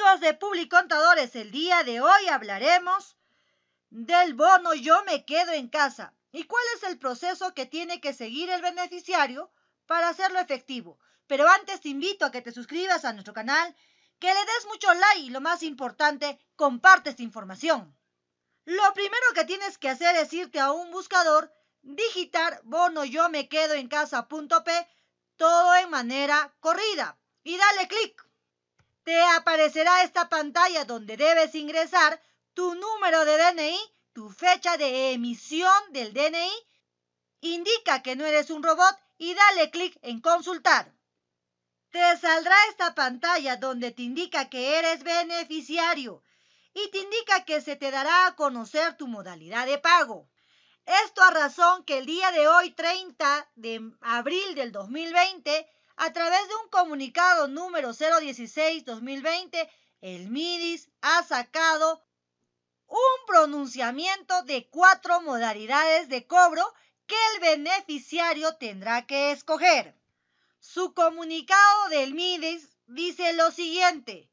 amigos de Contadores, el día de hoy hablaremos del bono Yo me quedo en casa y cuál es el proceso que tiene que seguir el beneficiario para hacerlo efectivo. Pero antes te invito a que te suscribas a nuestro canal, que le des mucho like y lo más importante, comparte esta información. Lo primero que tienes que hacer es irte a un buscador, digitar bono yo me quedo en casa.p, todo en manera corrida y dale clic te aparecerá esta pantalla donde debes ingresar tu número de DNI, tu fecha de emisión del DNI. Indica que no eres un robot y dale clic en consultar. Te saldrá esta pantalla donde te indica que eres beneficiario y te indica que se te dará a conocer tu modalidad de pago. Esto a razón que el día de hoy, 30 de abril del 2020, a través de un comunicado número 016-2020, el MIDIS ha sacado un pronunciamiento de cuatro modalidades de cobro que el beneficiario tendrá que escoger. Su comunicado del MIDIS dice lo siguiente.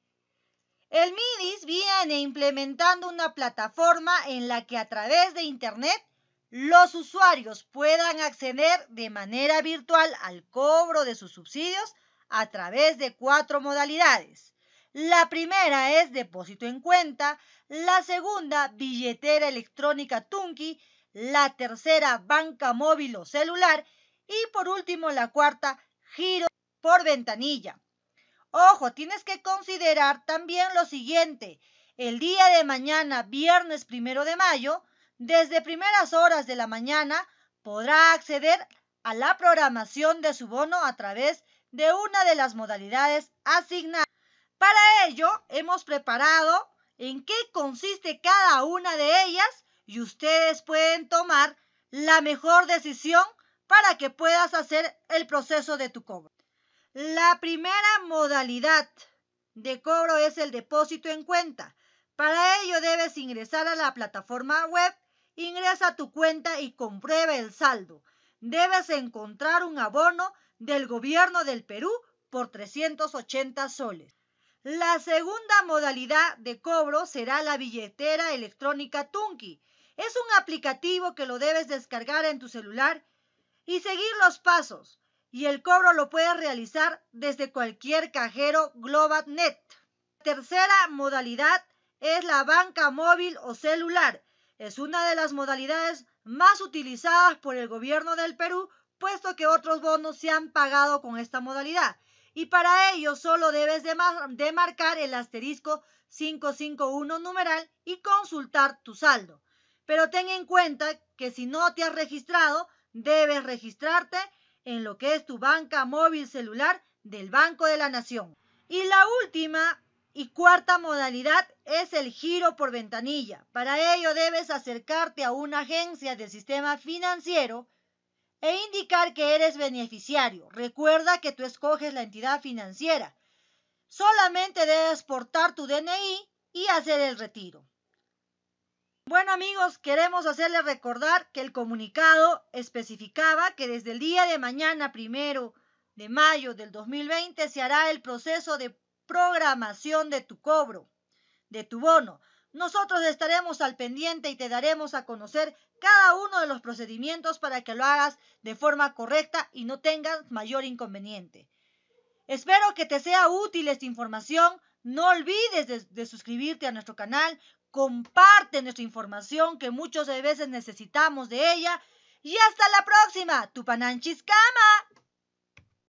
El MIDIS viene implementando una plataforma en la que a través de Internet los usuarios puedan acceder de manera virtual al cobro de sus subsidios a través de cuatro modalidades. La primera es depósito en cuenta, la segunda billetera electrónica Tunki, la tercera banca móvil o celular y por último la cuarta giro por ventanilla. Ojo, tienes que considerar también lo siguiente. El día de mañana, viernes primero de mayo, desde primeras horas de la mañana podrá acceder a la programación de su bono a través de una de las modalidades asignadas. Para ello, hemos preparado en qué consiste cada una de ellas y ustedes pueden tomar la mejor decisión para que puedas hacer el proceso de tu cobro. La primera modalidad de cobro es el depósito en cuenta. Para ello debes ingresar a la plataforma web Ingresa a tu cuenta y comprueba el saldo. Debes encontrar un abono del gobierno del Perú por 380 soles. La segunda modalidad de cobro será la billetera electrónica Tunki. Es un aplicativo que lo debes descargar en tu celular y seguir los pasos. Y el cobro lo puedes realizar desde cualquier cajero La Tercera modalidad es la banca móvil o celular es una de las modalidades más utilizadas por el gobierno del Perú, puesto que otros bonos se han pagado con esta modalidad. Y para ello solo debes demarcar marcar el asterisco 551 numeral y consultar tu saldo. Pero ten en cuenta que si no te has registrado, debes registrarte en lo que es tu banca móvil celular del Banco de la Nación. Y la última y cuarta modalidad es el giro por ventanilla. Para ello debes acercarte a una agencia del sistema financiero e indicar que eres beneficiario. Recuerda que tú escoges la entidad financiera. Solamente debes portar tu DNI y hacer el retiro. Bueno amigos, queremos hacerles recordar que el comunicado especificaba que desde el día de mañana primero de mayo del 2020 se hará el proceso de programación de tu cobro, de tu bono. Nosotros estaremos al pendiente y te daremos a conocer cada uno de los procedimientos para que lo hagas de forma correcta y no tengas mayor inconveniente. Espero que te sea útil esta información. No olvides de, suscribirte a nuestro canal, comparte nuestra información que muchas veces necesitamos de ella. Y hasta la próxima, tu Pananchiscama.